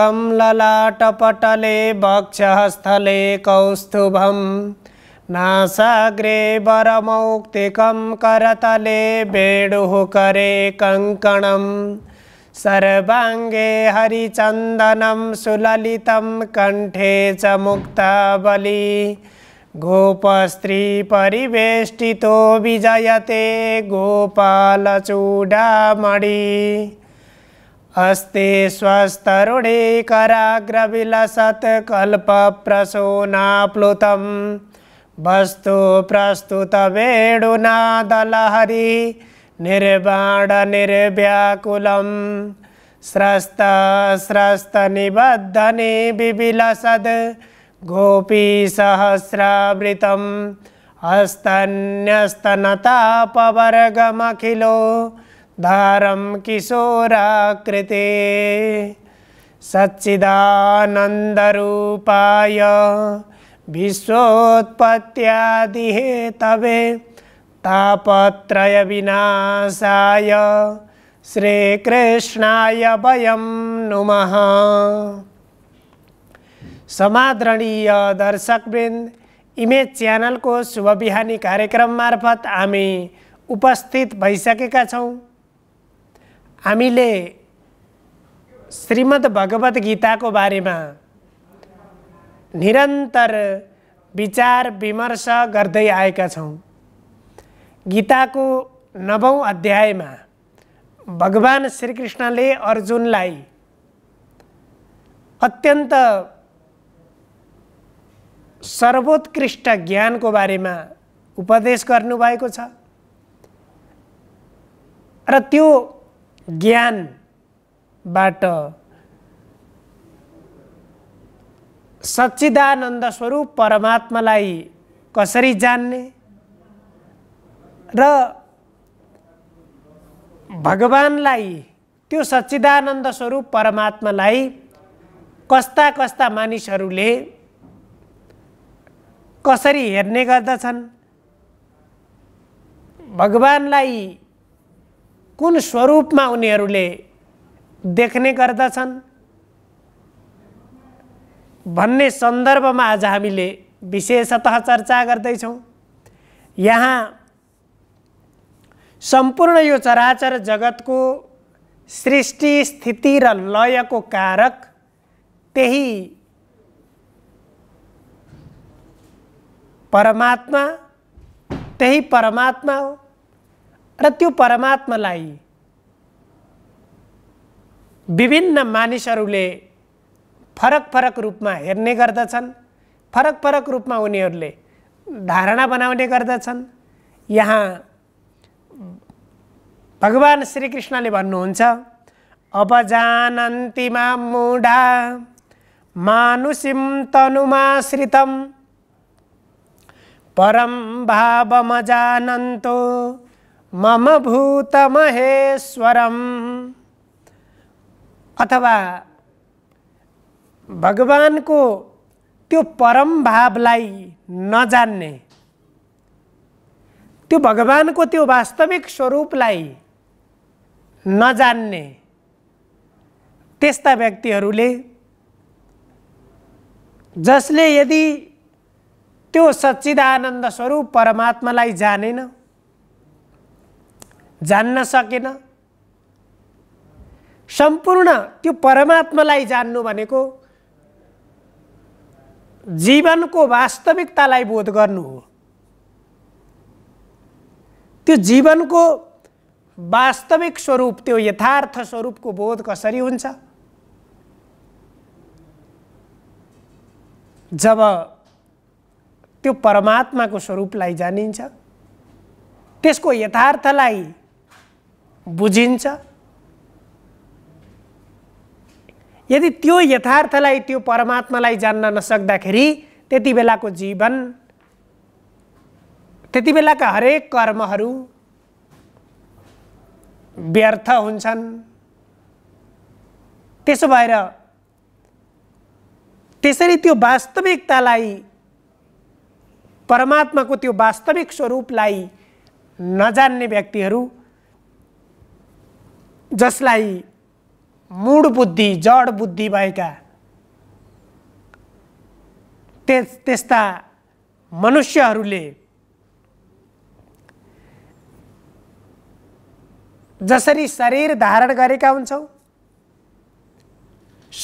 ॐ ललाटपटले वक्षःस्थले कौस्तुभम् नासाग्रे वरमौक्तिकं करतले बेडुः करे कङ्कणं सर्वाङ्गे हरिचन्दनं सुललितं कण्ठे च मुक्ताबली गोपस्त्रीपरिवेष्टितो विजयते गोपालचूडामणि अस्ते स्वस्तरुणे कराग्रविलसत् कल्पप्रसूनाप्लुतम् वस्तु प्रस्तुत स्रस्त वेणुनादलहरि निर्बाणनिर्व्याकुलं स्रस्तस्रस्तनिबद्धनि गोपी गोपीसहस्रावृतं हस्तन्यस्तनतापवर्गमखिलो धारम किशोराकृते सच्चिदानन्दरूपाय विश्वोत्पत्त्यादिहेतवे तापत्रयविनाशाय श्रीकृष्णाय वयं नुमः समादरणीय दर्शकवृन्द इमेज च्यानलको शुभ बिहानी कार्यक्रम मार्फत हामी उपस्थित भइसकेका छौँ हामीले श्रीमद् भगवद् गीताको बारेमा निरन्तर विचार विमर्श गर्दै आएका छौँ गीताको नवौँ अध्यायमा भगवान् श्रीकृष्णले अर्जुनलाई अत्यन्त सर्वोत्कृष्ट ज्ञानको बारेमा उपदेश गर्नुभएको छ र त्यो ज्ञानबाट सच्चिदानन्द स्वरूप परमात्मालाई कसरी जान्ने र भगवान्लाई त्यो सच्चिदानन्द स्वरूप परमात्मालाई कस्ता कस्ता मानिसहरूले कसरी हेर्ने गर्दछन् भगवान्लाई कुन स्वरूपमा उनीहरूले देख्ने गर्दछन् भन्ने सन्दर्भमा आज हामीले विशेषतः चर्चा गर्दैछौँ यहाँ सम्पूर्ण यो चराचर जगतको सृष्टि स्थिति र लयको कारक त्यही परमात्मा त्यही परमात्मा हो र त्यो परमात्मालाई विभिन्न मानिसहरूले फरक फरक रूपमा हेर्ने गर्दछन् फरक फरक रूपमा उनीहरूले धारणा बनाउने गर्दछन् यहाँ भगवान् श्रीकृष्णले भन्नुहुन्छ अब जानन्ति मुढा मानुसिम तनुमाश्रितम परम भावमजानन्तो मम भूतमहेश्वरम अथवा भगवानको त्यो परम भावलाई नजान्ने त्यो भगवानको त्यो वास्तविक स्वरूपलाई नजान्ने त्यस्ता व्यक्तिहरूले जसले यदि त्यो सच्चिदानन्द स्वरूप परमात्मालाई जानेन जान्न सकेन सम्पूर्ण त्यो परमात्मालाई जान्नु भनेको जीवनको वास्तविकतालाई बोध गर्नु हो त्यो जीवनको वास्तविक स्वरूप त्यो यथार्थ स्वरूपको बोध कसरी हुन्छ जब त्यो परमात्माको स्वरूपलाई जानिन्छ त्यसको यथार्थलाई बुझिन्छ यदि त्यो यथार्थलाई त्यो परमात्मालाई जान्न नसक्दाखेरि त्यति बेलाको जीवन त्यति बेलाका हरेक कर्महरू व्यर्थ हुन्छन् त्यसो भएर त्यसरी त्यो वास्तविकतालाई परमात्माको त्यो वास्तविक स्वरूपलाई नजान्ने व्यक्तिहरू जसलाई मूढ बुद्धि जड बुद्धि भएका ते त्यस्ता मनुष्यहरूले जसरी शरीर धारण गरेका हुन्छौँ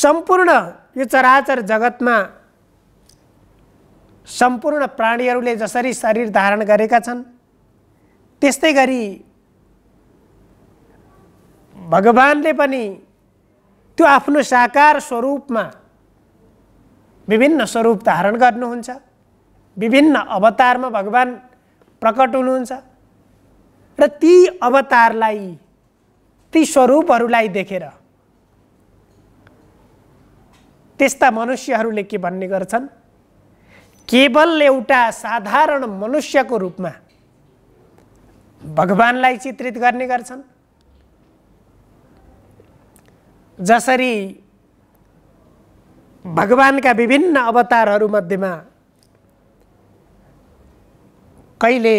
सम्पूर्ण यो चराचर जगतमा सम्पूर्ण प्राणीहरूले जसरी शरीर धारण गरेका छन् त्यस्तै गरी भगवानले पनि त्यो आफ्नो साकार स्वरूपमा विभिन्न स्वरूप धारण गर्नुहुन्छ विभिन्न अवतारमा भगवान् प्रकट हुनुहुन्छ र ती अवतारलाई ती स्वरूपहरूलाई देखेर त्यस्ता मनुष्यहरूले के भन्ने गर्छन् केवल एउटा साधारण मनुष्यको रूपमा भगवान्लाई चित्रित गर्ने गर्छन् जसरी भगवानका विभिन्न अवतारहरूमध्येमा कहिले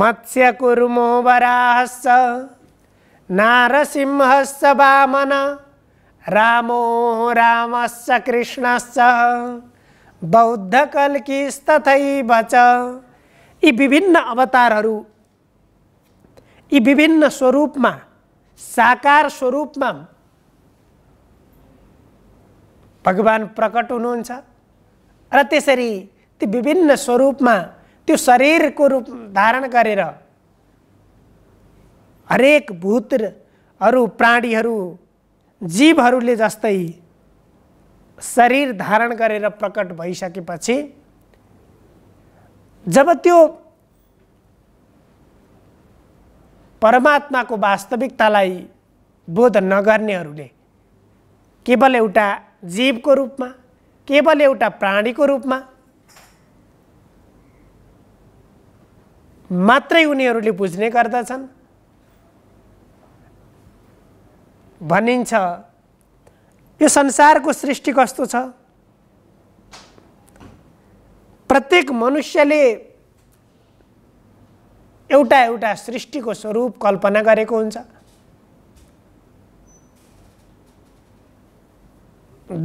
मत्स्यको रुमोबराहश्च नारसिंहस्य वामन रामो रामश्च कृष्णश्च कल्कीस्तथै बच यी विभिन्न अवतारहरू यी विभिन्न स्वरूपमा साकार स्वरूपमा भगवान् प्रकट हुनुहुन्छ र त्यसरी ती विभिन्न स्वरूपमा त्यो शरीरको रूप धारण गरेर हरेक भूतहरू प्राणीहरू जीवहरूले जस्तै शरीर धारण गरेर प्रकट भइसकेपछि जब त्यो परमात्माको वास्तविकतालाई बोध नगर्नेहरूले केवल एउटा जीवको रूपमा केवल एउटा प्राणीको रूपमा मात्रै उनीहरूले बुझ्ने गर्दछन् भनिन्छ यो संसारको सृष्टि कस्तो छ प्रत्येक मनुष्यले एउटा एउटा को स्वरूप कल्पना गरेको हुन्छ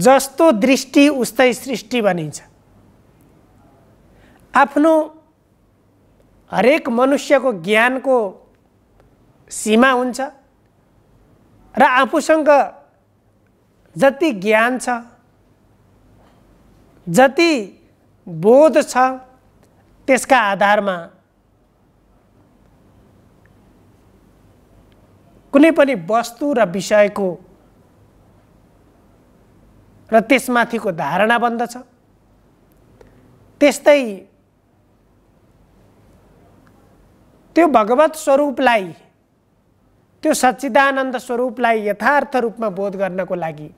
जस्तो दृष्टि उस्तै सृष्टि भनिन्छ आफ्नो हरेक ज्ञान को सीमा हुन्छ र आफूसँग जति ज्ञान छ जति बोध छ त्यसका आधारमा कुनै पनि वस्तु र विषयको र त्यसमाथिको धारणा बन्दछ त्यस्तै त्यो भगवत स्वरूपलाई त्यो सच्चिदानन्द स्वरूपलाई यथार्थ रूपमा बोध गर्नको लागि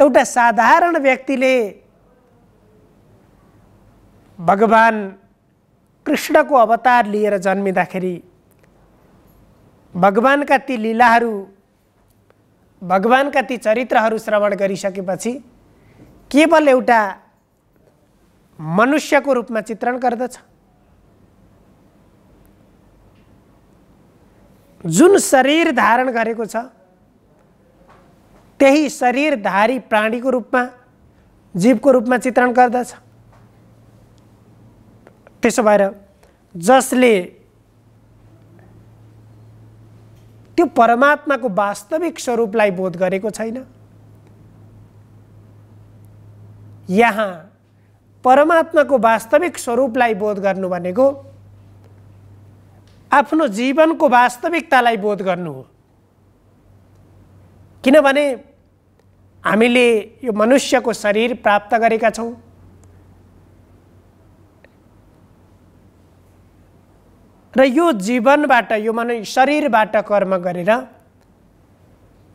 एउटा साधारण व्यक्तिले भगवान् कृष्णको अवतार लिएर जन्मिँदाखेरि भगवान्का ती लीलाहरू भगवान्का ती चरित्रहरू श्रवण गरिसकेपछि केवल एउटा मनुष्यको रूपमा चित्रण गर्दछ जुन शरीर धारण गरेको छ त्यही शरीरधारी प्राणीको रूपमा जीवको रूपमा चित्रण गर्दछ त्यसो भएर जसले त्यो परमात्माको वास्तविक स्वरूपलाई बोध गरेको छैन यहाँ परमात्माको वास्तविक स्वरूपलाई बोध गर्नु भनेको आफ्नो जीवनको वास्तविकतालाई बोध गर्नु हो किनभने हामीले यो मनुष्यको शरीर प्राप्त गरेका छौँ र यो जीवनबाट यो मन शरीरबाट कर्म गरेर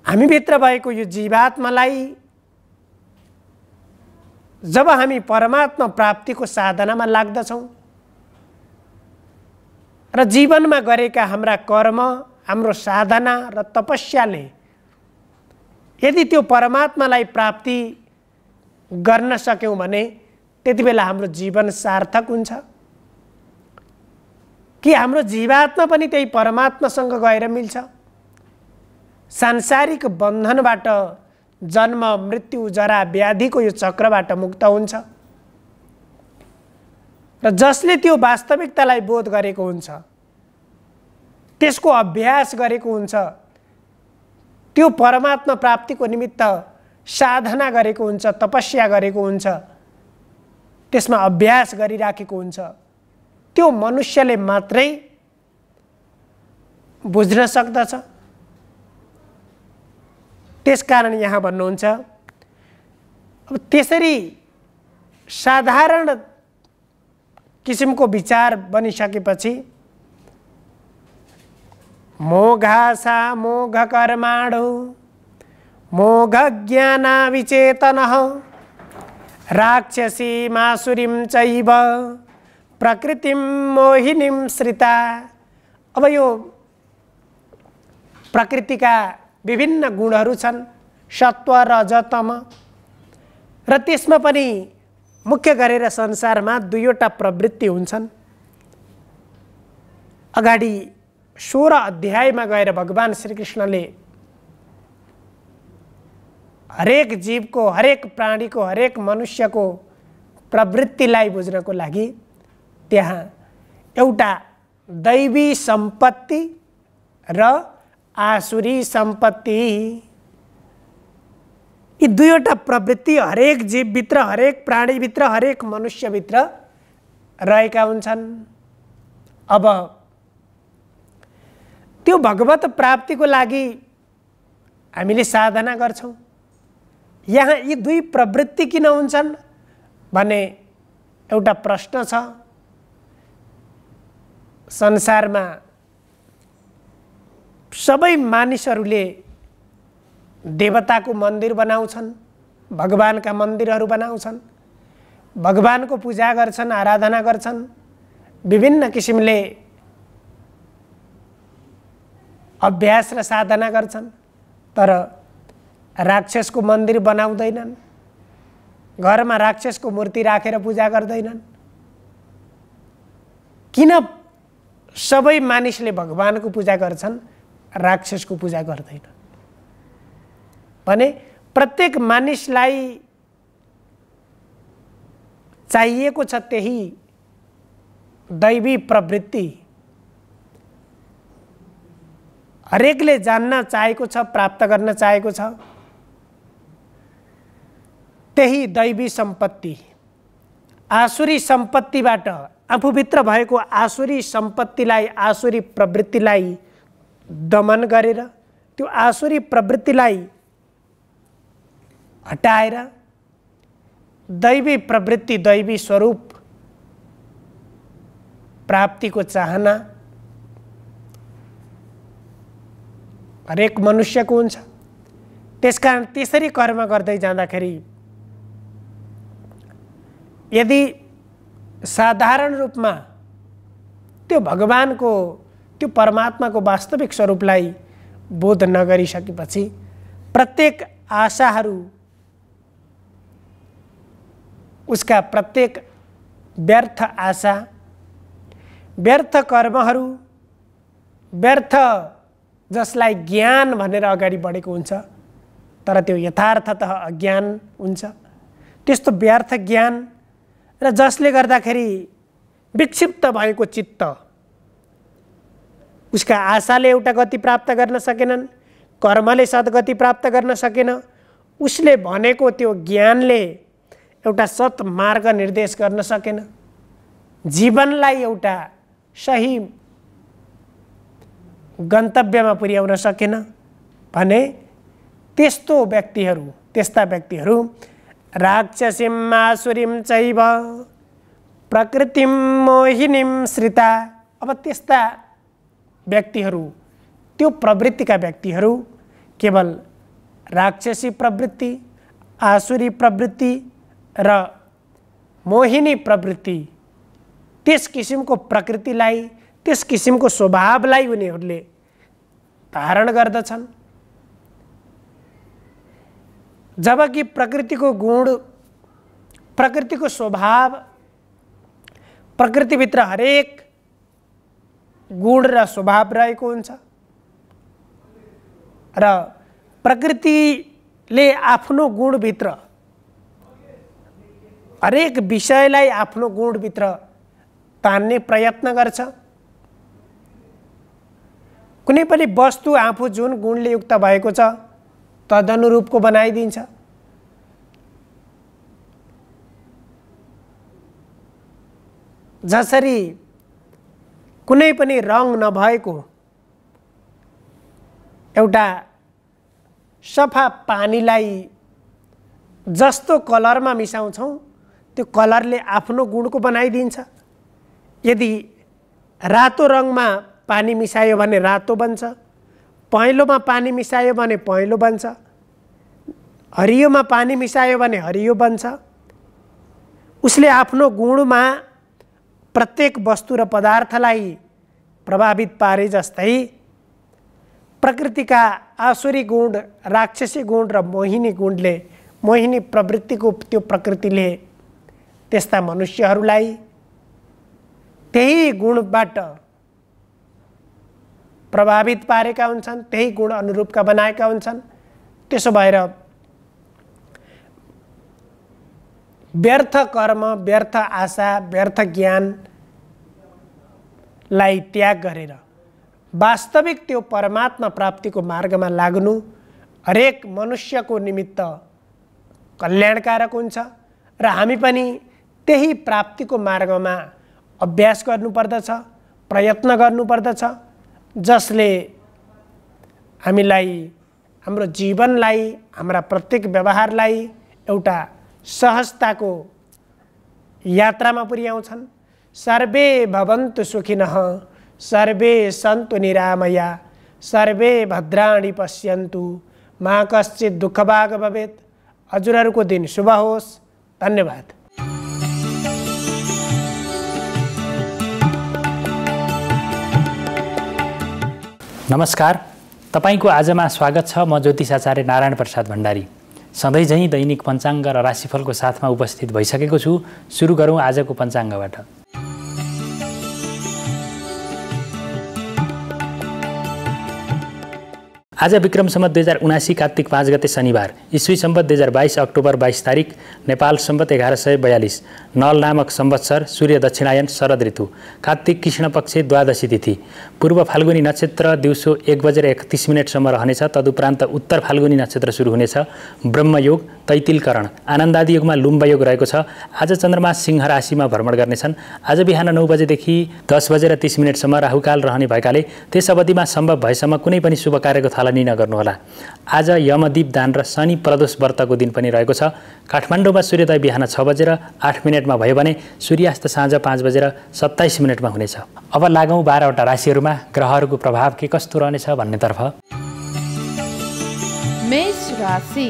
हामीभित्र भएको यो जीवात्मालाई जब हामी परमात्मा प्राप्तिको साधनामा लाग्दछौँ र जीवनमा गरेका हाम्रा कर्म हाम्रो साधना र तपस्याले यदि त्यो परमात्मालाई प्राप्ति गर्न सक्यौँ भने त्यति बेला हाम्रो जीवन सार्थक हुन्छ कि हाम्रो जीवात्मा पनि त्यही परमात्मासँग गएर मिल्छ सांसारिक बन्धनबाट जन्म मृत्यु जरा व्याधिको यो चक्रबाट मुक्त हुन्छ र जसले त्यो वास्तविकतालाई बोध गरेको हुन्छ त्यसको अभ्यास गरेको हुन्छ त्यो परमात्मा प्राप्तिको निमित्त साधना गरेको हुन्छ तपस्या गरेको हुन्छ त्यसमा अभ्यास गरिराखेको हुन्छ त्यो मनुष्यले मात्रै बुझ्न सक्दछ त्यसकारण यहाँ भन्नुहुन्छ अब त्यसरी साधारण किसिमको विचार बनिसकेपछि मोघासा मोघ कर्माणु मोघ ज्ञाना विचेतन राक्षसी मासुरीम चैव प्रकृतिम मोहिनीम श्रिता अब यो प्रकृतिका विभिन्न गुणहरू छन् सत्व र जतम र त्यसमा पनि मुख्य गरेर संसारमा दुईवटा प्रवृत्ति हुन्छन् अगाडि सोह्र अध्यायमा गएर भगवान् श्रीकृष्णले हरेक जीवको हरेक प्राणीको हरेक मनुष्यको प्रवृत्तिलाई बुझ्नको लागि त्यहाँ एउटा दैवी सम्पत्ति र आसुरी सम्पत्ति यी दुईवटा प्रवृत्ति हरेक जीवभित्र हरेक प्राणीभित्र हरेक मनुष्यभित्र रहेका हुन्छन् अब त्यो भगवत प्राप्तिको लागि हामीले साधना गर्छौँ यहाँ यी दुई प्रवृत्ति किन हुन्छन् भने एउटा प्रश्न छ संसारमा सबै मानिसहरूले देवताको मन्दिर बनाउँछन् भगवानका मन्दिरहरू बनाउँछन् भगवानको पूजा गर्छन् आराधना गर्छन् विभिन्न किसिमले अभ्यास र साधना गर्छन् तर राक्षसको मन्दिर बनाउँदैनन् घरमा राक्षसको मूर्ति राखेर पूजा गर्दैनन् किन सबै मानिसले भगवानको पूजा गर्छन् राक्षसको पूजा गर्दैन भने प्रत्येक मानिसलाई चाहिएको छ त्यही दैवी प्रवृत्ति हरेकले जान्न चाहेको छ प्राप्त गर्न चाहेको छ त्यही दैवी सम्पत्ति आसुरी सम्पत्तिबाट आफूभित्र भएको आसुरी सम्पत्तिलाई आसुरी प्रवृत्तिलाई दमन गरेर त्यो आसुरी प्रवृत्तिलाई हटाएर दैवी प्रवृत्ति दैवी स्वरूप प्राप्तिको चाहना हरेक मनुष्यको हुन्छ त्यसकारण त्यसरी कर्म गर्दै जाँदाखेरि यदि साधारण रूप में भगवान को तो परमात्मा को वास्तविक स्वरूप बोध नगरी सके प्रत्येक आशा उसका प्रत्येक व्यर्थ आशा व्यर्थ कर्म व्यर्थ जिस ज्ञान अगड़ी बढ़े हो तर त्यो यथार्थत अज्ञान होस्त व्यर्थ ज्ञान र जसले गर्दाखेरि विक्षिप्त भएको चित्त उसका आशाले एउटा गति प्राप्त गर्न सकेनन् कर्मले सद्गति प्राप्त गर्न सकेन उसले भनेको त्यो ज्ञानले एउटा सत् मार्ग निर्देश गर्न सकेन जीवनलाई एउटा सही गन्तव्यमा पुर्याउन सकेन भने त्यस्तो व्यक्तिहरू त्यस्ता व्यक्तिहरू राक्षसीं चैव प्रकृति मोहिनी श्रिता अब तस्ता व्यक्ति त्यो का व्यक्ति केवल राक्षसी प्रवृत्ति आसुरी प्रवृत्ति र मोहिनी प्रवृत्ति लाई तेस किसिम को स्वभाव स्वभावलाई उनीहरूले धारण करदन जबकि प्रकृतिको गुण प्रकृतिको स्वभाव प्रकृतिभित्र हरेक गुण र स्वभाव रहेको हुन्छ र प्रकृतिले आफ्नो गुणभित्र हरेक विषयलाई आफ्नो गुणभित्र तान्ने प्रयत्न गर्छ कुनै पनि वस्तु आफू जुन गुणले युक्त भएको छ तदनुरूपको बनाइदिन्छ जसरी कुनै पनि रङ नभएको एउटा सफा पानीलाई जस्तो कलरमा मिसाउँछौँ त्यो कलरले आफ्नो गुणको बनाइदिन्छ यदि रातो रङमा पानी मिसायो भने रातो बन्छ पहेँलोमा पानी मिसायो भने पहेँलो बन्छ हरियोमा पानी मिसायो भने हरियो बन्छ उसले आफ्नो गुणमा प्रत्येक वस्तु र पदार्थलाई प्रभावित पारे जस्तै प्रकृतिका आसुरी गुण राक्षसी गुण र मोहिनी गुणले मोहिनी प्रवृत्तिको त्यो प्रकृतिले त्यस्ता मनुष्यहरूलाई त्यही गुणबाट प्रभावित पारेका हुन्छन् त्यही गुण अनुरूपका बनाएका हुन्छन् त्यसो भएर व्यर्थ कर्म व्यर्थ आशा व्यर्थ ज्ञानलाई त्याग गरेर वास्तविक त्यो परमात्मा प्राप्तिको मार्गमा लाग्नु हरेक मनुष्यको निमित्त कल्याणकारक हुन्छ र हामी पनि त्यही प्राप्तिको मार्गमा अभ्यास गर्नुपर्दछ प्रयत्न गर्नुपर्दछ जसले हामीलाई हाम्रो जीवनलाई हाम्रा प्रत्येक व्यवहारलाई एउटा सहजताको यात्रामा पुर्याउँछन् सर्वे भवन्तु सुखिन सर्वे सन्तु निरामया सर्वे भद्राणि पश्यन्तु मा कश्चित दुःखभाग भवेत् हजुरहरूको दिन शुभ होस् धन्यवाद नमस्कार तपाईँको आजमा स्वागत छ म ज्योतिष आचार्य नारायण प्रसाद भण्डारी सधैँ झैँ दैनिक पञ्चाङ्ग र राशिफलको साथमा उपस्थित भइसकेको छु सुरु गरौँ आजको पञ्चाङ्गबाट आज विक्रम सम्बत दुई हजार उनासी कार्तिक पाँच गते शनिबार इस्वी सम्बत दुई हजार बाइस अक्टोबर बाइस तारिक नेपाल सम्बत एघार सय बयालिस नल नामक संवत्सर सूर्य दक्षिणायन शरद ऋतु कार्तिक कृष्ण पक्ष द्वादशी तिथि पूर्व फाल्गुनी नक्षत्र दिउँसो एक बजेर एकतिस मिनटसम्म रहनेछ तदुपरान्त उत्तर फाल्गुनी नक्षत्र सुरु हुनेछ ब्रह्मयोग तैतिलकरण आनन्दादि योगमा लुम्बयोग रहेको छ आज चन्द्रमा सिंह राशिमा भ्रमण गर्नेछन् आज बिहान नौ बजेदेखि दस बजेर तिस मिनटसम्म राहुकाल रहने भएकाले त्यस अवधिमा सम्भव भएसम्म कुनै पनि शुभ कार्यको थालनी नगर्नुहोला आज यमदीप दान र शनि प्रदोष व्रतको दिन पनि रहेको छ काठमाडौँमा सूर्योदय बिहान छ बजेर आठ मिनट मिनटमा भयो भने सूर्यास्त साँझ पाँच बजेर सत्ताइस मिनटमा हुनेछ अब लागौँ बाह्रवटा राशिहरूमा ग्रहहरूको प्रभाव के कस्तो रहनेछ भन्नेतर्फ मेष राशि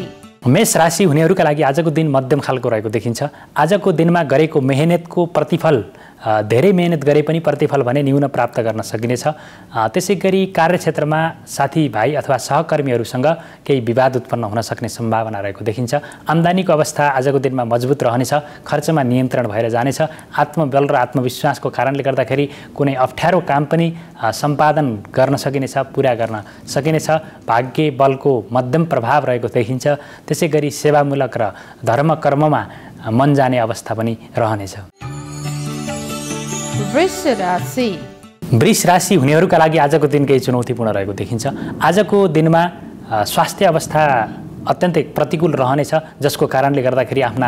मेष राशि हुनेहरूका लागि आजको दिन मध्यम खालको रहेको देखिन्छ आजको दिनमा गरेको मेहनतको प्रतिफल धेरै मेहनत गरे पनि प्रतिफल भने न्यून प्राप्त गर्न सकिनेछ त्यसै गरी कार्यक्षेत्रमा साथीभाइ अथवा सहकर्मीहरूसँग केही विवाद उत्पन्न हुन सक्ने सम्भावना रहेको देखिन्छ आम्दानीको अवस्था आजको दिनमा मजबुत रहनेछ खर्चमा नियन्त्रण भएर जानेछ आत्मबल र आत्मविश्वासको कारणले गर्दाखेरि कुनै अप्ठ्यारो काम पनि सम्पादन गर्न सकिनेछ पुरा गर्न सकिनेछ भाग्य बलको मध्यम प्रभाव रहेको देखिन्छ त्यसै गरी सेवामूलक र धर्म कर्ममा मन जाने अवस्था पनि रहनेछ वृष राशि वृष राशि हुनेहरूका लागि आजको दिन केही चुनौतीपूर्ण रहेको देखिन्छ आजको दिनमा स्वास्थ्य अवस्था अत्यन्तै प्रतिकूल रहनेछ जसको कारणले गर्दाखेरि आफ्ना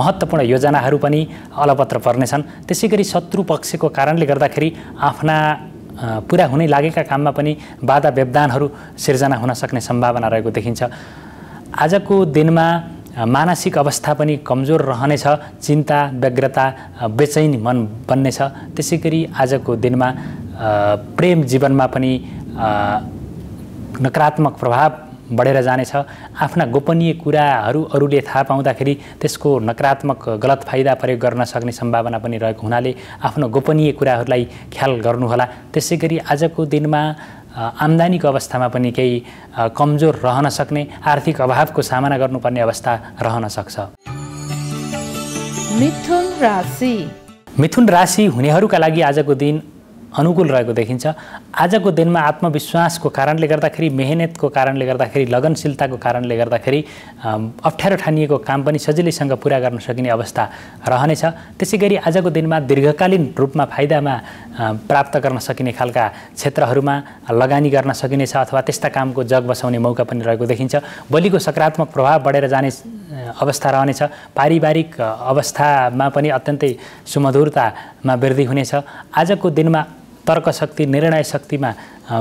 महत्त्वपूर्ण योजनाहरू पनि अलपत्र पर्नेछन् त्यसै गरी शत्रु पक्षको कारणले गर्दाखेरि आफ्ना पुरा हुनै लागेका काममा पनि बाधा व्यवधानहरू सिर्जना हुन सक्ने सम्भावना रहेको देखिन्छ आजको दिनमा मानसिक अवस्था पनि कमजोर रहनेछ चिन्ता व्यग्रता बेचैन मन बन्नेछ त्यसै गरी आजको दिनमा प्रेम जीवनमा पनि नकारात्मक प्रभाव बढेर जानेछ आफ्ना गोपनीय कुराहरू अरूले थाहा पाउँदाखेरि त्यसको नकारात्मक गलत फाइदा प्रयोग गर्न सक्ने सम्भावना पनि रहेको हुनाले आफ्नो गोपनीय कुराहरूलाई ख्याल गर्नुहोला त्यसै गरी आजको दिनमा आम्दानीको अवस्थामा पनि केही कमजोर रहन सक्ने आर्थिक अभावको सामना गर्नुपर्ने अवस्था रहन सक्छ मिथुन राशि मिथुन राशि हुनेहरूका लागि आजको दिन अनुकूल रहेको देखिन्छ आजको दिनमा आत्मविश्वासको कारणले गर्दाखेरि मेहनतको कारणले गर्दाखेरि लगनशीलताको कारणले गर्दाखेरि अप्ठ्यारो ठानिएको काम पनि सजिलैसँग पुरा गर्न सकिने अवस्था रहनेछ त्यसै गरी आजको दिनमा दीर्घकालीन रूपमा फाइदामा प्राप्त गर्न सकिने खालका क्षेत्रहरूमा लगानी गर्न सकिनेछ अथवा त्यस्ता कामको जग बसाउने मौका पनि रहेको देखिन्छ भोलिको सकारात्मक प्रभाव बढेर जाने अवस्था रहनेछ पारिवारिक अवस्थामा पनि अत्यन्तै सुमधुरतामा वृद्धि हुनेछ आजको दिनमा तर्क शक्ति निर्णय शक्तिमा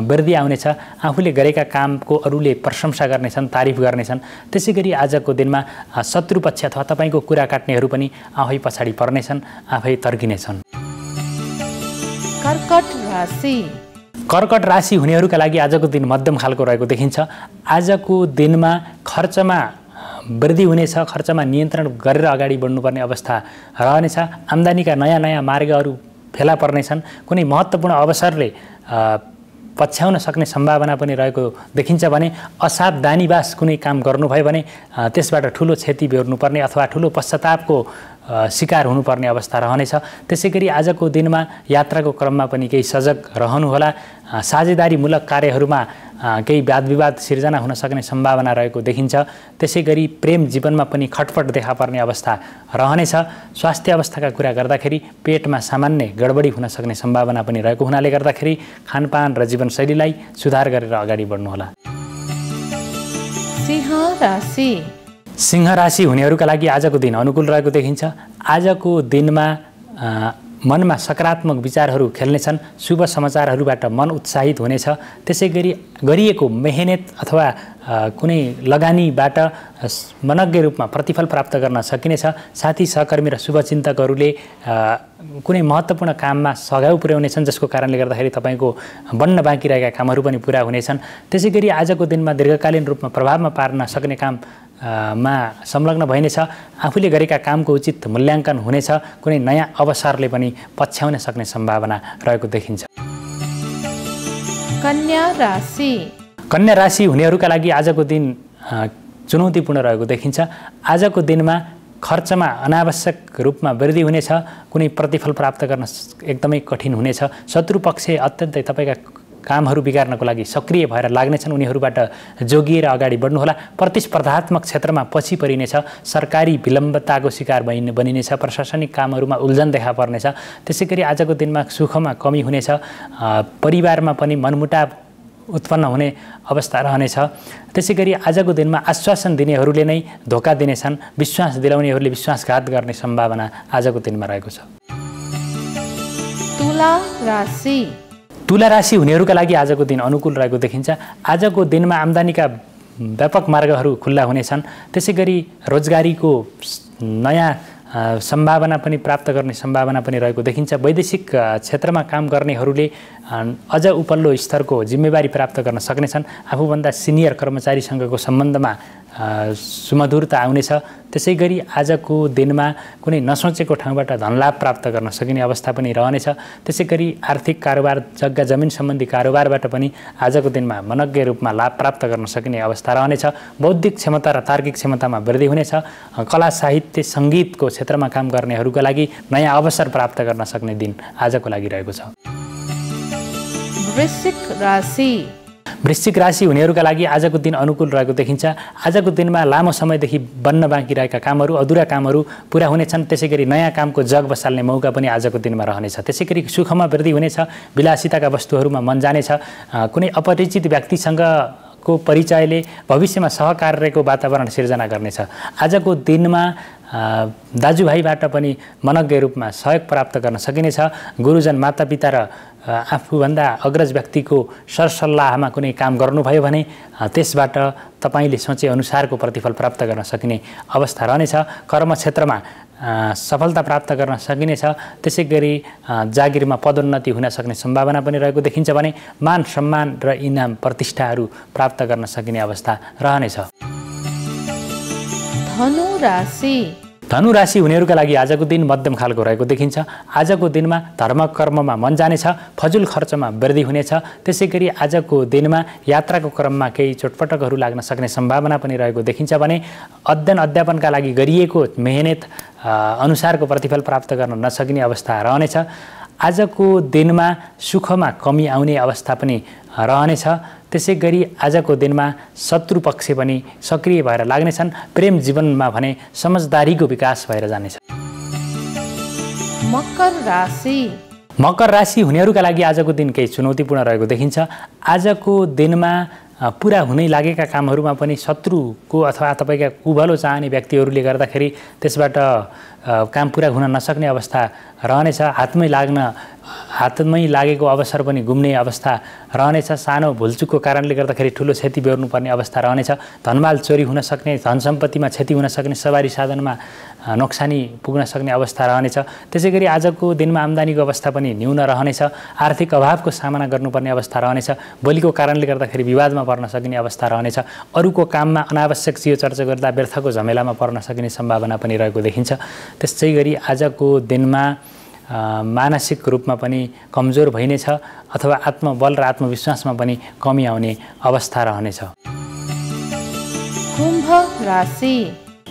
वृद्धि आउनेछ आफूले गरेका कामको अरूले प्रशंसा गर्नेछन् तारिफ गर्नेछन् त्यसै गरी आजको दिनमा शत्रुपक्ष अथवा तपाईँको कुरा काट्नेहरू पनि आफै पछाडि पर्नेछन् आफै तर्किनेछन् कर्कट राशि कर्कट राशि हुनेहरूका लागि आजको दिन मध्यम खालको रहेको देखिन्छ आजको दिनमा खर्चमा वृद्धि हुनेछ खर्चमा नियन्त्रण गरेर अगाडि बढ्नुपर्ने अवस्था रहनेछ आम्दानीका नयाँ नयाँ मार्गहरू फेला पर्नेछन् कुनै महत्त्वपूर्ण अवसरले पछ्याउन सक्ने सम्भावना पनि रहेको देखिन्छ भने असावधानीवास कुनै काम गर्नुभयो भने त्यसबाट ठुलो क्षति बेहोर्नुपर्ने अथवा ठुलो पश्चातापको शिकार हुनुपर्ने अवस्था रहनेछ त्यसै गरी आजको दिनमा यात्राको क्रममा पनि केही सजग रहनुहोला साझेदारीमूलक कार्यहरूमा केही वाद विवाद सिर्जना हुन सक्ने सम्भावना रहेको देखिन्छ त्यसै गरी प्रेम जीवनमा पनि खटपट देखा पर्ने अवस्था रहनेछ स्वास्थ्य अवस्थाका कुरा गर्दाखेरि पेटमा सामान्य गडबडी हुन सक्ने सम्भावना पनि रहेको हुनाले गर्दाखेरि खानपान र जीवनशैलीलाई सुधार गरेर अगाडि बढ्नुहोला सिंह राशि हुनेहरूका लागि आजको दिन अनुकूल रहेको देखिन्छ आजको दिनमा मनमा सकारात्मक विचारहरू खेल्नेछन् शुभ समाचारहरूबाट मन उत्साहित हुनेछ त्यसै गरी गरिएको मेहनत अथवा कुनै लगानीबाट मनज्ञ रूपमा प्रतिफल प्राप्त गर्न सकिनेछ साथी सहकर्मी र शुभचिन्तकहरूले कुनै महत्त्वपूर्ण काममा सघाउ पुर्याउनेछन् जसको कारणले गर्दाखेरि तपाईँको बन्न बाँकी रहेका कामहरू पनि पुरा हुनेछन् त्यसै गरी आजको दिनमा दीर्घकालीन रूपमा प्रभावमा पार्न सक्ने काम मा संलग्न भइनेछ आफूले गरेका कामको उचित मूल्याङ्कन हुनेछ कुनै नयाँ अवसरले पनि पछ्याउन सक्ने सम्भावना रहेको देखिन्छ कन्या राशि कन्या राशि हुनेहरूका लागि आजको दिन चुनौतीपूर्ण रहेको देखिन्छ आजको दिनमा खर्चमा अनावश्यक रूपमा वृद्धि हुनेछ कुनै प्रतिफल प्राप्त गर्न एकदमै कठिन हुनेछ शत्रु पक्ष अत्यन्तै तपाईँका कामहरू बिगार्नको लागि सक्रिय भएर लाग्नेछन् उनीहरूबाट जोगिएर अगाडि बढ्नुहोला प्रतिस्पर्धात्मक क्षेत्रमा पछि परिनेछ सरकारी विलम्बताको शिकार भइ बनिनेछ प्रशासनिक कामहरूमा उल्झन देखा पर्नेछ त्यसै गरी आजको दिनमा सुखमा कमी हुनेछ परिवारमा पनि मनमुटाव उत्पन्न हुने अवस्था रहनेछ त्यसै गरी आजको दिनमा आश्वासन दिनेहरूले नै धोका दिनेछन् विश्वास दिलाउनेहरूले विश्वासघात गर्ने सम्भावना आजको दिनमा रहेको छ तुला राशि हुनेहरूका लागि आजको दिन अनुकूल रहेको देखिन्छ आजको दिनमा आम्दानीका व्यापक मार्गहरू खुल्ला हुनेछन् त्यसै गरी रोजगारीको नयाँ सम्भावना पनि प्राप्त गर्ने सम्भावना पनि रहेको देखिन्छ वैदेशिक क्षेत्रमा काम गर्नेहरूले अझ उपल्लो स्तरको जिम्मेवारी प्राप्त गर्न सक्नेछन् आफूभन्दा सिनियर कर्मचारीसँगको सम्बन्धमा सुमधुरता आउनेछ त्यसै गरी आजको दिनमा कुनै नसोचेको ठाउँबाट धनलाभ प्राप्त गर्न सकिने अवस्था पनि रहनेछ त्यसै गरी आर्थिक कारोबार जग्गा जमिन सम्बन्धी कारोबारबाट पनि आजको दिनमा मनज्ञ रूपमा लाभ प्राप्त गर्न सकिने अवस्था रहनेछ बौद्धिक क्षमता र तार्किक क्षमतामा वृद्धि हुनेछ कला साहित्य सङ्गीतको क्षेत्रमा काम गर्नेहरूको लागि नयाँ अवसर प्राप्त गर्न सक्ने दिन आजको लागि रहेको छ वृश्चिक राशि वृश्चिक राशि हुनेहरूका लागि आजको दिन अनुकूल रहेको देखिन्छ आजको दिनमा लामो समयदेखि बन्न बाँकी रहेका कामहरू अधुरा कामहरू पुरा हुनेछन् त्यसै गरी नयाँ कामको जग बसाल्ने मौका पनि आजको दिनमा रहनेछ त्यसै गरी सुखमा वृद्धि हुनेछ विलासिताका वस्तुहरूमा मन जानेछ कुनै अपरिचित व्यक्तिसँग को परिचयले भविष्यमा सहकार्यको वातावरण सिर्जना गर्नेछ आजको दिनमा दाजुभाइबाट पनि मनज्ञ रूपमा सहयोग प्राप्त गर्न सकिनेछ गुरुजन मातापिता र आफूभन्दा अग्रज व्यक्तिको सरसल्लाहमा कुनै काम गर्नुभयो भने त्यसबाट तपाईँले सोचेअनुसारको प्रतिफल प्राप्त गर्न सकिने अवस्था रहनेछ कर्म क्षेत्रमा सफलता प्राप्त गर्न सकिनेछ त्यसै गरी जागिरमा पदोन्नति हुन सक्ने सम्भावना पनि रहेको देखिन्छ भने मान सम्मान र इनाम प्रतिष्ठाहरू प्राप्त गर्न सकिने अवस्था रहनेछ राशि धनु राशि हुनेहरूका लागि आजको दिन मध्यम खालको रहेको देखिन्छ आजको दिनमा धर्म कर्ममा मन जानेछ फजुल खर्चमा वृद्धि हुनेछ त्यसै गरी आजको दिनमा यात्राको क्रममा केही चोटपटकहरू लाग्न सक्ने सम्भावना पनि रहेको देखिन्छ भने अध्ययन अध्यापनका लागि गरिएको मेहनत अनुसारको प्रतिफल प्राप्त गर्न नसकिने अवस्था रहनेछ आजको दिनमा सुखमा कमी आउने अवस्था पनि रहनेछ त्यसै गरी आजको दिनमा शत्रु शत्रुपक्ष पनि सक्रिय भएर लाग्नेछन् प्रेम जीवनमा भने समझदारीको विकास भएर जानेछ मकर राशि मकर राशि हुनेहरूका लागि आजको दिन केही चुनौतीपूर्ण रहेको देखिन्छ आजको दिनमा पुरा हुनै लागेका कामहरूमा पनि शत्रुको अथवा तपाईँका कुभलो चाहने व्यक्तिहरूले गर्दाखेरि त्यसबाट काम पुरा हुन नसक्ने अवस्था रहनेछ हातमै लाग्न हातमै लागेको अवसर पनि गुम्ने अवस्था रहनेछ सानो भुलचुकको कारणले गर्दाखेरि ठुलो क्षति बेहोर्नुपर्ने अवस्था रहनेछ धनमाल चोरी हुन सक्ने धन सम्पत्तिमा क्षति हुन सक्ने सवारी साधनमा नोक्सानी पुग्न सक्ने अवस्था रहनेछ त्यसै गरी आजको दिनमा आम्दानीको अवस्था पनि न्यून रहनेछ आर्थिक अभावको सामना गर्नुपर्ने अवस्था रहनेछ बोलीको कारणले गर्दाखेरि विवादमा पर्न सकिने अवस्था रहनेछ अरूको काममा अनावश्यक चियो चर्चा गर्दा व्यर्थको झमेलामा पर्न सकिने सम्भावना पनि रहेको देखिन्छ त्यसै गरी आजको दिनमा मानसिक रूपमा पनि कमजोर भइ छ अथवा आत्मबल र आत्मविश्वासमा पनि कमी आउने अवस्था रहनेछ कुम्भ राशि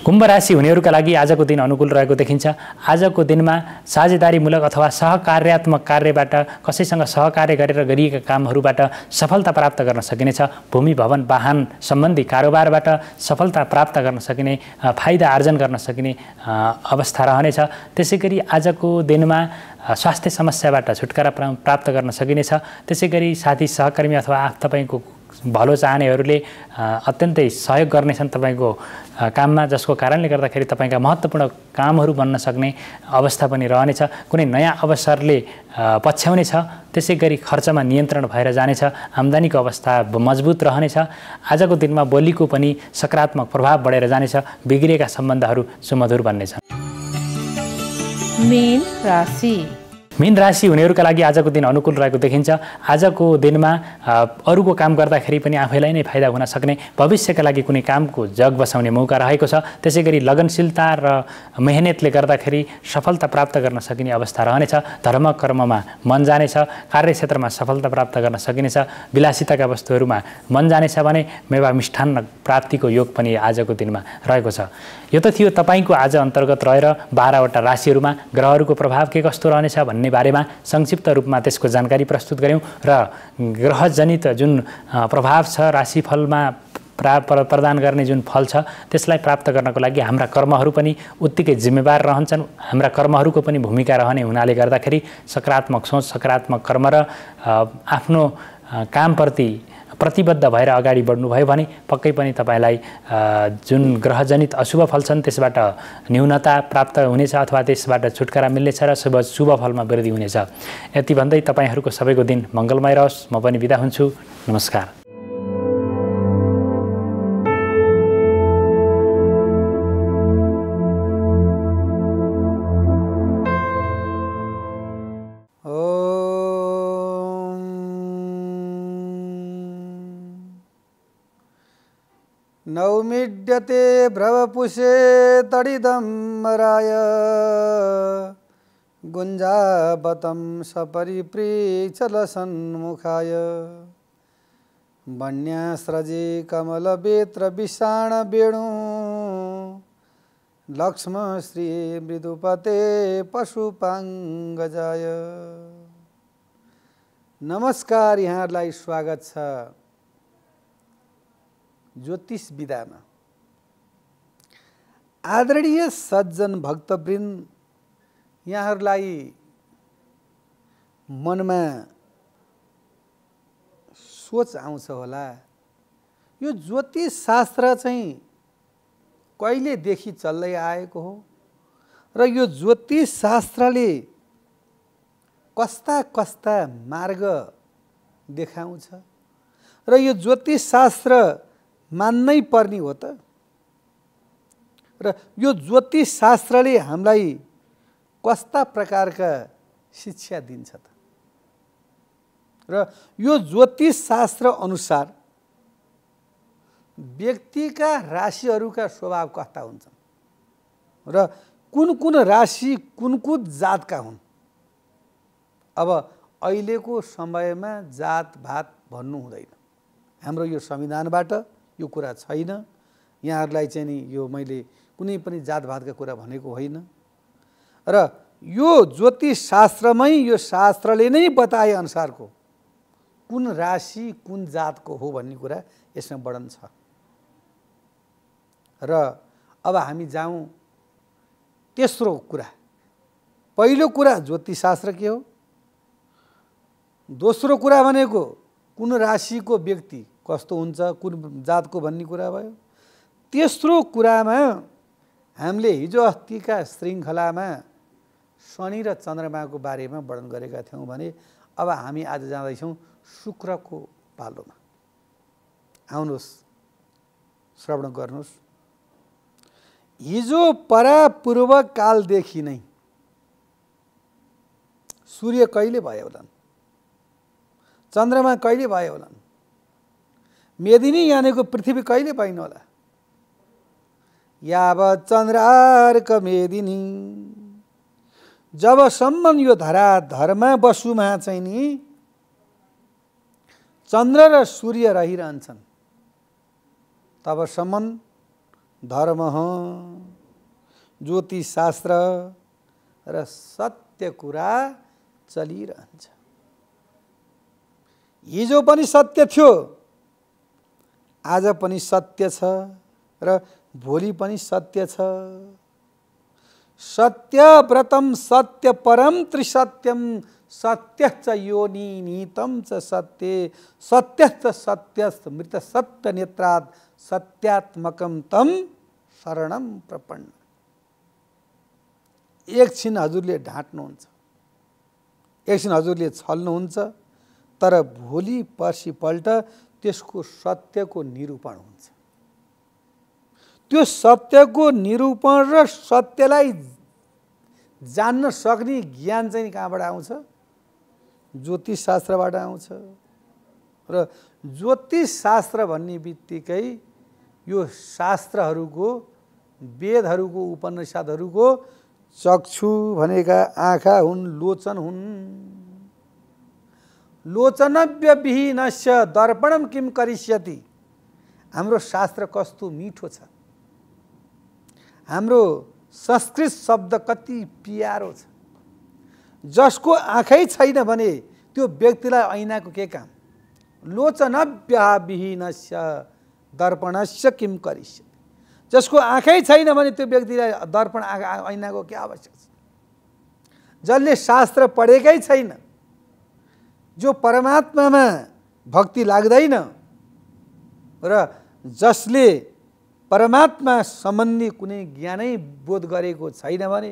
कुम्भ राशि हुनेहरूका लागि आजको दिन अनुकूल रहेको देखिन्छ आजको दिनमा साझेदारीमूलक अथवा सहकार्यात्मक कार्यबाट कसैसँग सहकार्य गरेर गरिएका कामहरूबाट सफलता प्राप्त गर्न सकिनेछ भूमि भवन वाहन सम्बन्धी कारोबारबाट सफलता प्राप्त गर्न सकिने फाइदा आर्जन गर्न सकिने अवस्था रहनेछ त्यसै गरी आजको दिनमा स्वास्थ्य समस्याबाट छुटकारा प्राप्त गर्न सकिनेछ त्यसै गरी साथी सहकर्मी अथवा आफ तपाईँको भलो चाहनेहरूले अत्यन्तै सहयोग गर्नेछन् तपाईँको काममा जसको कारणले गर्दाखेरि तपाईँका महत्त्वपूर्ण कामहरू बन्न सक्ने अवस्था पनि रहनेछ कुनै नयाँ अवसरले पछ्याउनेछ त्यसै गरी खर्चमा नियन्त्रण भएर जानेछ आम्दानीको अवस्था मजबुत रहनेछ आजको दिनमा बोलीको पनि सकारात्मक प्रभाव बढेर जानेछ बिग्रिएका सम्बन्धहरू सुमधुर बन्नेछन् मीन राशि हुनेहरूका लागि आजको दिन अनुकूल रहेको देखिन्छ आजको दिनमा अरूको काम गर्दाखेरि पनि आफैलाई नै फाइदा हुन सक्ने भविष्यका लागि कुनै कामको जग बसाउने मौका रहेको छ त्यसै गरी लगनशीलता र मेहनतले गर्दाखेरि सफलता प्राप्त गर्न सकिने अवस्था रहनेछ धर्म कर्ममा मन जानेछ कार्यक्षेत्रमा सफलता प्राप्त गर्न सकिनेछ विलासिताका वस्तुहरूमा मन जानेछ भने मेवा मिष्ठान्न प्राप्तिको योग पनि आजको दिनमा रहेको छ यो त थियो तपाईँको आज अन्तर्गत रहेर बाह्रवटा राशिहरूमा ग्रहहरूको प्रभाव के कस्तो रहनेछ भन्ने बारेमा संक्षिप्त रूपमा त्यसको जानकारी प्रस्तुत गऱ्यौँ र ग्रहजनित जुन प्रभाव छ राशिफलमा प्रा प्रदान गर्ने जुन फल छ त्यसलाई प्राप्त गर्नको लागि हाम्रा कर्महरू पनि उत्तिकै जिम्मेवार रहन्छन् हाम्रा कर्महरूको पनि भूमिका रहने हुनाले गर्दाखेरि सकारात्मक सोच सकारात्मक कर्म र आफ्नो कामप्रति प्रतिबद्ध भएर अगाडि बढ्नुभयो भने पक्कै पनि तपाईँलाई जुन ग्रहजनित अशुभ फल छन् त्यसबाट न्यूनता प्राप्त हुनेछ अथवा त्यसबाट छुटकारा मिल्नेछ र शुभ शुभ फलमा वृद्धि हुनेछ यति भन्दै तपाईँहरूको सबैको दिन मङ्गलमय रहोस् म पनि बिदा हुन्छु नमस्कार नौमिड्यते भ्रवपुषे तडिदम्बराय गुञ्जावतं सपरिप्रीचलसन्मुखाय वन्यास्रजे कमलवेत्रविषाणवेणु लक्ष्मश्री मृदुपते पशुपाङ्गजाय नमस्कार यहाँहरूलाई स्वागत छ ज्योतिष विधामा आदरणीय सज्जन भक्तवृन्द यहाँहरूलाई मनमा सोच आउँछ होला यो ज्योतिष शास्त्र चाहिँ कहिलेदेखि चल्दै आएको हो र यो ज्योतिष शास्त्रले कस्ता कस्ता मार्ग देखाउँछ र यो ज्योतिष शास्त्र मान्नै पर्ने हो त र यो ज्योतिष शास्त्रले हामीलाई कस्ता प्रकारका शिक्षा दिन्छ त र यो ज्योतिष शास्त्र अनुसार व्यक्तिका राशिहरूका स्वभाव कस्ता हुन्छन् र कुन कुन राशि कुन कुन जातका हुन् अब अहिलेको समयमा जात भात भन्नु हुँदैन हाम्रो यो संविधानबाट यो कुरा छैन यहाँहरूलाई चाहिँ नि यो मैले कुनै पनि जातभातका कुरा भनेको होइन र यो ज्योतिष शास्त्रमै यो शास्त्रले नै बताए अनुसारको कुन राशि कुन जातको हो भन्ने कुरा यसमा वर्णन छ र अब हामी जाउँ तेस्रो कुरा पहिलो कुरा ज्योतिष शास्त्र के हो दोस्रो कुरा भनेको कुन राशिको व्यक्ति कस्तो हुन्छ कुन जातको भन्ने कुरा भयो तेस्रो कुरामा हामीले हिजो अस्तिका श्रृङ्खलामा शनि र चन्द्रमाको बारेमा वर्णन गरेका थियौँ भने अब हामी आज जाँदैछौँ शुक्रको पालोमा आउनुहोस् श्रवण गर्नुहोस् हिजो परापूर्व कालदेखि नै सूर्य कहिले भयो होलान् चन्द्रमा कहिले भयो होलान् मेदिनी यानेको पृथ्वी कहिले पाइनु होला याव चन्द्रार्क मेदिनी जबसम्म यो धरा धर्मा बसुमा चाहिँ नि चन्द्र र सूर्य रहिरहन्छन् तबसम्म धर्म शास्त्र र सत्य कुरा चलिरहन्छ हिजो पनि सत्य थियो आज पनि सत्य छ र भोलि पनि सत्य छ सत्य व्रतम सत्य परम त्रिसत्यम सत्य च योनि नितम च सत्य सत्य च सत्य मृत सत्य नेत्रात् सत्यात्मकम तम शरणम प्रपन्न एकछिन हजुरले ढाँट्नुहुन्छ एकछिन हजुरले छल्नुहुन्छ तर भोलि पर्सिपल्ट त्यसको सत्यको निरूपण हुन्छ त्यो सत्यको निरूपण र सत्यलाई जान्न सक्ने ज्ञान चाहिँ कहाँबाट आउँछ ज्योतिष शास्त्रबाट आउँछ र ज्योतिष शास्त्र भन्ने बित्तिकै यो शास्त्रहरूको वेदहरूको उपनिषदहरूको चक्षु भनेका आँखा हुन् लोचन हुन् लोचनव्यविहीनस्य दर्पणम किम करिष्यति हाम्रो शास्त्र कस्तो मिठो छ हाम्रो संस्कृत शब्द कति प्यारो छ जसको आँखै छैन भने त्यो व्यक्तिलाई ऐनाको के काम विहीनस्य दर्पणस्य किम करिष्यति जसको आँखै छैन भने त्यो व्यक्तिलाई दर्पण ऐनाको के आवश्यक छ जसले शास्त्र पढेकै छैन जो परमात्मामा भक्ति लाग्दैन र जसले परमात्मा सम्बन्धी कुनै ज्ञानै बोध गरेको छैन भने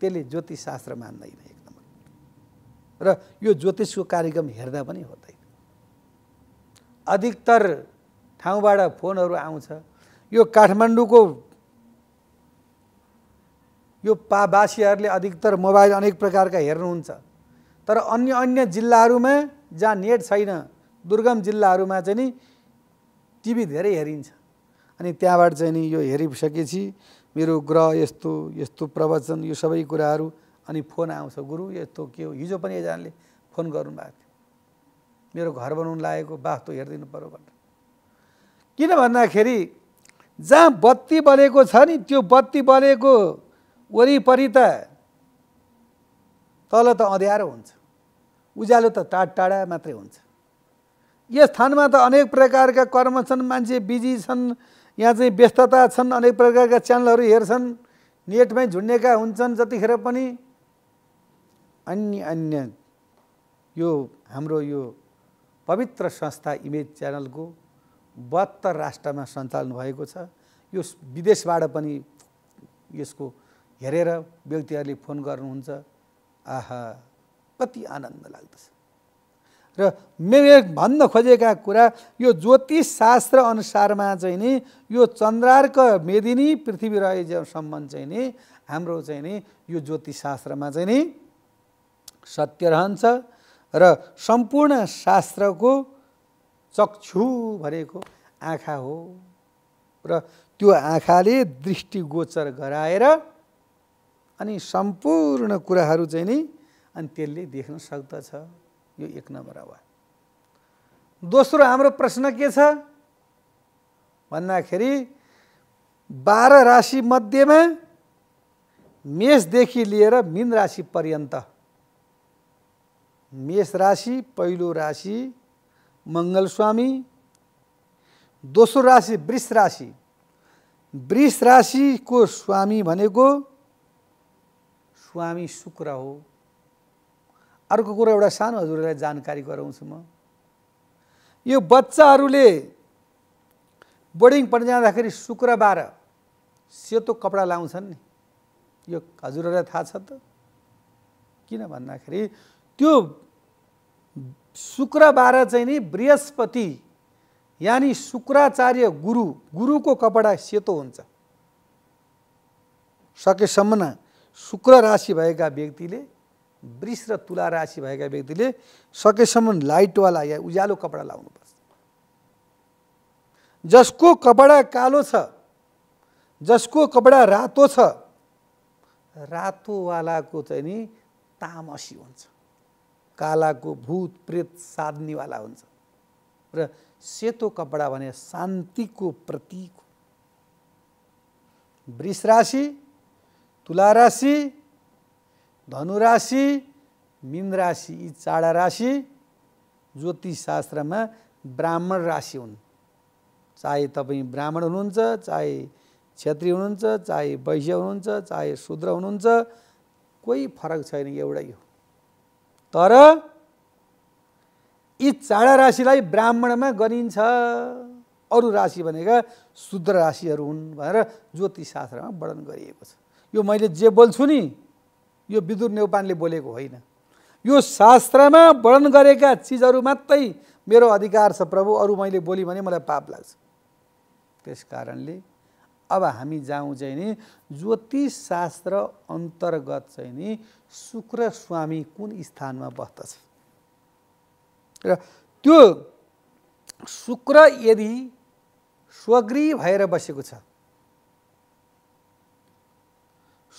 त्यसले ज्योतिषशास्त्र मान्दैन एक नम्बर र यो ज्योतिषको कार्यक्रम हेर्दा पनि हुँदैन अधिकतर ठाउँबाट फोनहरू आउँछ यो काठमाडौँको यो पावासीहरूले अधिकतर मोबाइल अनेक प्रकारका हेर्नुहुन्छ तर अन्य अन्य जिल्लाहरूमा जहाँ नेट छैन दुर्गम जिल्लाहरूमा चाहिँ नि टिभी धेरै हेरिन्छ अनि त्यहाँबाट चाहिँ नि यो हेरिसकेपछि मेरो ग्रह यस्तो यस्तो प्रवचन यो सबै कुराहरू अनि फोन आउँछ गुरु यस्तो के हो हिजो पनि एकजनाले फोन गर्नुभएको थियो मेरो घर बनाउनु लागेको वास्तु हेरिदिनु पऱ्यो भनेर किन भन्दाखेरि जहाँ बत्ती बलेको छ नि त्यो बत्ती बलेको वरिपरि त तल त अँध्यारो हुन्छ उज्यालो त टाढ टाढा मात्रै हुन्छ यस स्थानमा त अनेक प्रकारका कर्म छन् मान्छे बिजी छन् यहाँ चाहिँ व्यस्तता छन् अनेक प्रकारका च्यानलहरू हेर्छन् नेटमै झुन्डेका हुन्छन् जतिखेर पनि अन्य अन्य यो हाम्रो यो पवित्र संस्था इमेज च्यानलको बहत्तर राष्ट्रमा सञ्चालन भएको छ यो विदेशबाट पनि यसको हेरेर व्यक्तिहरूले फोन गर्नुहुन्छ आहा कति आनन्द लाग्दछ र मैले भन्न खोजेका कुरा यो ज्योतिष शास्त्र अनुसारमा चाहिँ नि यो चन्द्रार्क मेदिनी पृथ्वी रहेसम्म चाहिँ नि हाम्रो चाहिँ नि यो ज्योतिष शास्त्रमा चाहिँ नि सत्य रहन्छ र सम्पूर्ण शास्त्रको चक्षु भनेको आँखा हो र त्यो आँखाले दृष्टिगोचर गराएर अनि सम्पूर्ण कुराहरू चाहिँ नि अनि त्यसले देख्न सक्दछ यो एक नम्बर हो दोस्रो हाम्रो प्रश्न के छ भन्दाखेरि बाह्र राशि मध्येमा मेषदेखि लिएर मिन राशि पर्यन्त मेष राशि पहिलो राशि मङ्गल स्वामी दोस्रो राशि वृष राशि वृष राशिको स्वामी भनेको स्वामी शुक्र हो अर्को कुरो एउटा सानो हजुरलाई जानकारी गराउँछु म यो बच्चाहरूले बोर्डिङ पढ्न जाँदाखेरि शुक्रबार सेतो कपडा लाउँछन् नि यो हजुरहरूलाई थाहा छ त किन भन्दाखेरि त्यो शुक्रबार चाहिँ नि बृहस्पति यानि शुक्राचार्य गुरु गुरुको कपडा सेतो हुन्छ सकेसम्म शुक्र राशि भएका व्यक्तिले वृष र तुला राशि भएका व्यक्तिले सकेसम्म लाइटवाला या उज्यालो कपडा लाउनुपर्छ जसको कपडा कालो छ जसको कपडा रातो छ रातोवालाको चाहिँ नि तामसी हुन्छ कालाको भूत प्रेत साध्नेवाला हुन्छ र सेतो कपडा भने शान्तिको प्रतीक वृष राशि तुला राशि धनुराशि मिन राशि यी चाडा राशि ज्योतिषशास्त्रमा ब्राह्मण राशि हुन् चाहे तपाईँ ब्राह्मण हुनुहुन्छ चाहे क्षेत्री हुनुहुन्छ चाहे वैश्य हुनुहुन्छ चाहे शूद्र हुनुहुन्छ कोही फरक छैन एउटै हो तर यी चाडा राशिलाई ब्राह्मणमा गनिन्छ अरू राशि भनेका शुद्र राशिहरू हुन् भनेर ज्योतिषशास्त्रमा वर्णन गरिएको छ यो मैले जे बोल्छु नि यो विदुर नेउपानले बोलेको होइन यो शास्त्रमा वर्णन गरेका चिजहरू मात्रै मेरो अधिकार छ प्रभु अरू मैले बोलेँ भने मलाई पाप लाग्छ त्यस कारणले अब हामी जाउँ चाहिँ नि ज्योतिष शास्त्र अन्तर्गत चाहिँ नि शुक्र स्वामी कुन स्थानमा बस्दछ र त्यो शुक्र यदि स्वग्री भएर बसेको छ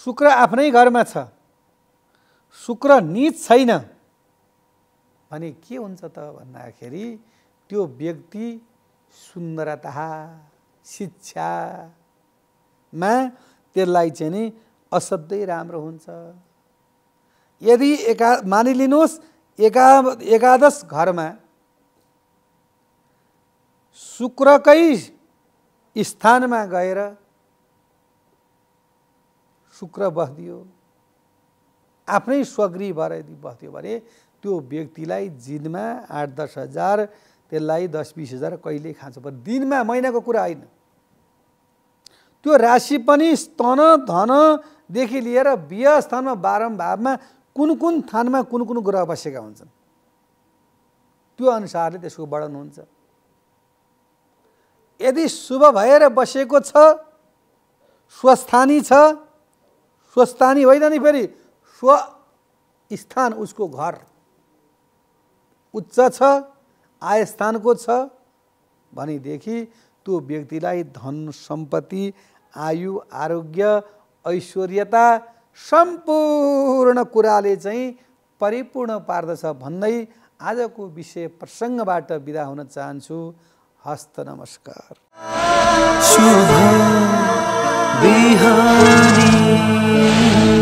शुक्र आफ्नै घरमा छ शुक्र निज छैन भने के हुन्छ त भन्दाखेरि त्यो व्यक्ति सुन्दरता शिक्षामा त्यसलाई चाहिँ नि असाध्यै राम्रो हुन्छ यदि एका मानिलिनुहोस् एका एकादश घरमा शुक्रकै स्थानमा गएर शुक्र बस्दियो आफ्नै स्वगृह भएर यदि बस्दियो भने त्यो व्यक्तिलाई दिनमा आठ दस हजार त्यसलाई दस बिस हजार कहिले खान्छ पर दिनमा महिनाको कुरा होइन त्यो राशि पनि स्तन धनदेखि लिएर बिह स्थानमा बारम भावमा कुन कुन थानमा कुन कुन ग्रह बसेका हुन्छन् त्यो अनुसारले त्यसको वर्णन हुन्छ यदि शुभ भएर बसेको छ स्वस्थानी छ स्वस्थानी होइन नि फेरि स्वस्थान उसको घर उच्च छ आयस्थानको छ भनेदेखि त्यो व्यक्तिलाई धन सम्पत्ति आयु आरोग्य ऐश्वर्यता सम्पूर्ण कुराले चाहिँ परिपूर्ण पार्दछ भन्दै आजको विषय प्रसङ्गबाट बिदा हुन चाहन्छु हस्त नमस्कार behind me.